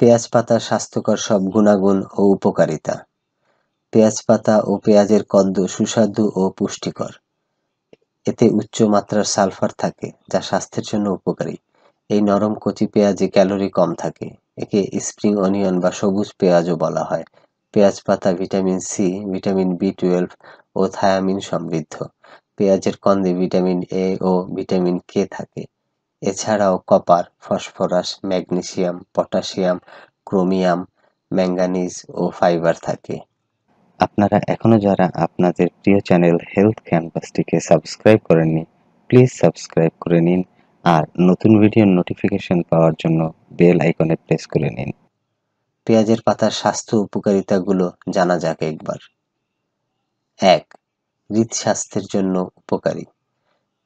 পেঁয়াজ পাতার স্বাস্থ্যকর সব গুণাগুণ ও উপকারিতা পেঁয়াজ পাতা ও পেঁয়াজের কন্দ সুস্বাদু ও পুষ্টিকর এতে উচ্চ মাত্রার সালফার থাকে যা স্বাস্থ্যের জন্য উপকারী এই নরম কচি পেঁয়াজে ক্যালোরি কম থাকে একে স্প্রিং অনিয়ন বা সবুজ পেঁয়াজও বলা হয় পেঁয়াজ পাতা vitamin C vitamin B twelve ও থায়ামিন সমৃদ্ধ পেঁয়াজের কন্দে vitamin A O vitamin K থাকে এছাড়াও copper, phosphorus, magnesium, potassium chromium, manganese ও ফাইবার থাকে। আপনারা এখনও যারা আপনাদের প্রিয় চ্যানেল হেলথ ক্যানভাসটিকে সাবস্ক্রাইব করেননি প্লিজ সাবস্ক্রাইব করে নিন আর নতুন ভিডিওর নোটিফিকেশন পাওয়ার জন্য বেল আইকনে প্রেস করে নিন পেঁয়াজের পাতার স্বাস্থ্য উপকারিতাগুলো জানা যাক একবার এক হৃদ স্বাস্থ্যের জন্য উপকারী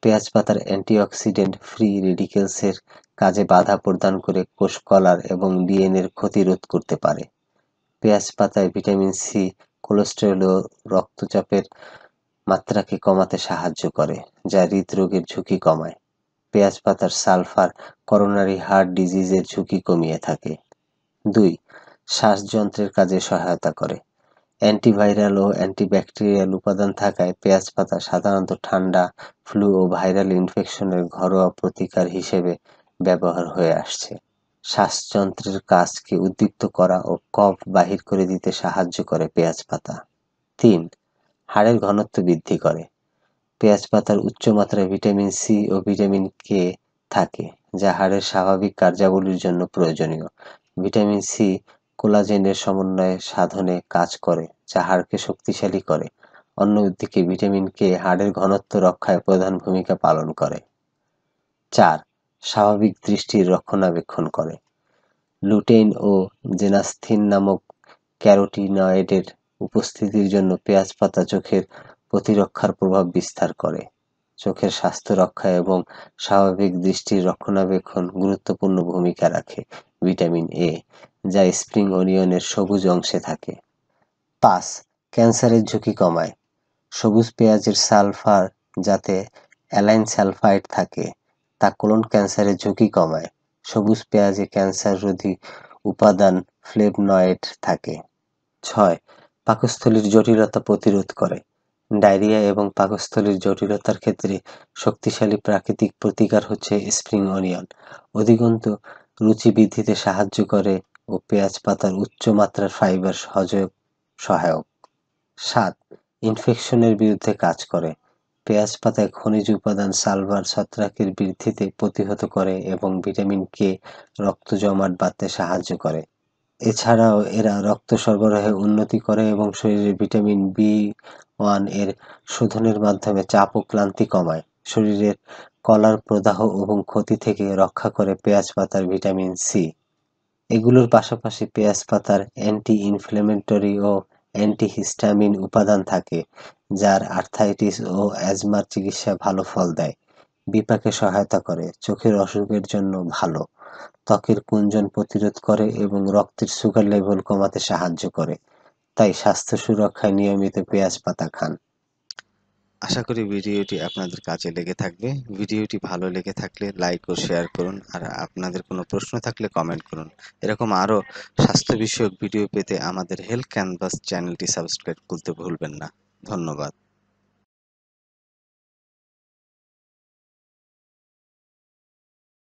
পেঁয়াজ পাতার অ্যান্টিঅক্সিডেন্ট ফ্রি রেডিকেলসের কাজে বাধা প্রদান করে কোষ কলার এবং ডিএনএর ক্ষতি রোধ করতে পারে পেঁয়াজ পাতায় ভিটামিন সি কোলেস্টেরল ও রক্তচাপের মাত্রাকে কমাতে সাহায্য করে যা হৃদরোগের ঝুঁকি কমায় পেঁয়াজ পাতার সালফার করোনারি হার্ট ডিজিজের ঝুঁকি কমিয়ে থাকে দুই শ্বাসযন্ত্রের কাজে সহায়তা করে অ্যান্টিভাইরাল ও অ্যান্টিব্যাকটেরিয়াল উপাদান থাকায় পেঁয়াজ পাতা সাধারণত ঠান্ডা ফ্লু ও ভাইরাল ইনফেকশনের ঘরোয়া প্রতিকার হিসেবে ব্যবহার হয়ে আসছে শ্বাসযন্ত্রের কাজকে উদ্দীপ্ত করা ও কফ বাহির করে দিতে সাহায্য করে পেঁয়াজ পাতা তিন হাড়ের ঘনত্ব বৃদ্ধি করে পেঁয়াজ পাতার উচ্চ মাত্রায় ভিটামিন সি ও ভিটামিন কে থাকে যা হাড়ের স্বাভাবিক কার্যাবলীর জন্য প্রয়োজনীয় ভিটামিন সি কোলাজেনের সমন্বয় সাধনে কাজ করে যা হাড়কে শক্তিশালী করে অন্যদিকে ভিটামিন কে হাড়ের ঘনত্ব রক্ষায় প্রধান ভূমিকা পালন করে চার স্বাভাবিক দৃষ্টির রক্ষণাবেক্ষণ করে লুটেইন ও জেনাস্থিন নামক ক্যারোটিনয়েডের উপস্থিতির জন্য পেঁয়াজ পাতা চোখের প্রতিরক্ষার প্রভাব বিস্তার করে চোখের স্বাস্থ্য রক্ষা এবং স্বাভাবিক দৃষ্টির রক্ষণাবেক্ষণ গুরুত্বপূর্ণ ভূমিকা রাখে ভিটামিন এ যা স্প্রিং অনিয়নের সবুজ অংশে থাকে পাঁচ ক্যান্সারের ঝুঁকি কমায় সবুজ পেঁয়াজের সালফার যাতে অ্যালাইন সালফাইড থাকে তা কোলন ক্যান্সারের ঝুঁকি কমায় সবুজ পেঁয়াজে ক্যান্সার রোধী উপাদান ফ্লেভনয়েড থাকে ছয় পাকস্থলীর জটিলতা প্রতিরোধ করে ডায়রিয়া এবং পাকস্থলীর জটিলতার ক্ষেত্রে শক্তিশালী প্রাকৃতিক প্রতিকার হচ্ছে স্প্রিং অনিয়ন অধিকন্তু রুচি বৃদ্ধিতে সাহায্য করে ও পেঁয়াজ পাতার উচ্চ মাত্রার ফাইবার সহযোগ সহায়ক সাত ইনফেকশনের বিরুদ্ধে কাজ করে পেঁয়াজ পাতায় খনিজ উপাদান সালভার ছত্রাকের বৃদ্ধিতে প্রতিহত করে এবং ভিটামিন কে রক্ত জমাট বাঁধতে সাহায্য করে এছাড়াও এরা রক্ত সরবরাহে উন্নতি করে এবং শরীরে ভিটামিন বি ওয়ান এর শোধনের মাধ্যমে চাপ ও ক্লান্তি কমায় শরীরের কলার প্রদাহ এবং ক্ষতি থেকে রক্ষা করে পেঁয়াজ পাতার ভিটামিন সি এগুলোর পাশাপাশি পেঁয়াজ পাতার অ্যান্টি ইনফ্লেমেটরি ও অ্যান্টিহিস্টামিন উপাদান থাকে যার আর্থাইটিস ও অ্যাজমার চিকিৎসায় ভালো ফল দেয় বিপাকে সহায়তা করে চোখের অসুখের জন্য ভালো ত্বকের কুঞ্জন প্রতিরোধ করে এবং রক্তের সুগার লেভেল কমাতে সাহায্য করে তাই স্বাস্থ্য সুরক্ষায় নিয়মিত পেঁয়াজ পাতা খান আশা করি ভিডিওটি আপনাদের কাজে লেগে থাকবে ভিডিওটি ভালো লেগে থাকলে লাইক ও শেয়ার করুন আর আপনাদের কোনো প্রশ্ন থাকলে কমেন্ট করুন এরকম আরও স্বাস্থ্য বিষয়ক ভিডিও পেতে আমাদের হেলথ ক্যানভাস চ্যানেলটি সাবস্ক্রাইব করতে ভুলবেন না ধন্যবাদ